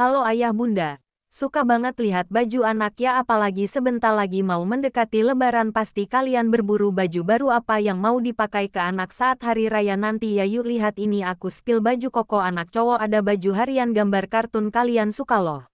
Halo ayah bunda, suka banget lihat baju anak ya apalagi sebentar lagi mau mendekati lebaran pasti kalian berburu baju baru apa yang mau dipakai ke anak saat hari raya nanti ya yuk lihat ini aku spill baju koko anak cowok ada baju harian gambar kartun kalian suka loh.